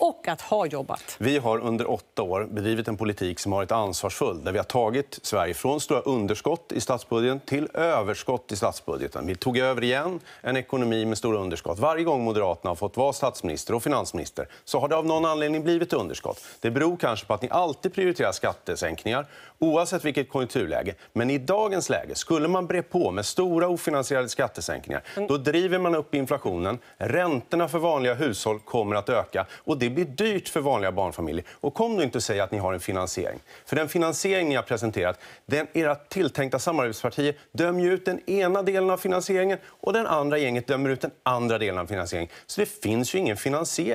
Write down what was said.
och att ha jobbat. Vi har under åtta år bedrivit en politik som har varit ansvarsfull där vi har tagit Sverige från stora underskott i statsbudgeten till överskott i statsbudgeten. Vi tog över igen en ekonomi med stora underskott. Varje gång Moderaterna har fått vara statsminister och finansminister så har det av någon anledning blivit underskott. Det beror kanske på att ni alltid prioriterar skattesänkningar oavsett vilket konjunkturläge. Men i dagens läge, skulle man bre på med stora ofinansierade skattesänkningar, mm. då driver man upp inflationen. Räntorna för vanliga hushåll kommer att öka och det det blir dyrt för vanliga barnfamiljer. Och kom nu inte och säg att ni har en finansiering. För den finansiering ni har presenterat, den, era tilltänkta samarbetspartier dömer ut den ena delen av finansieringen och den andra gänget dömer ut den andra delen av finansieringen. Så det finns ju ingen finansiering.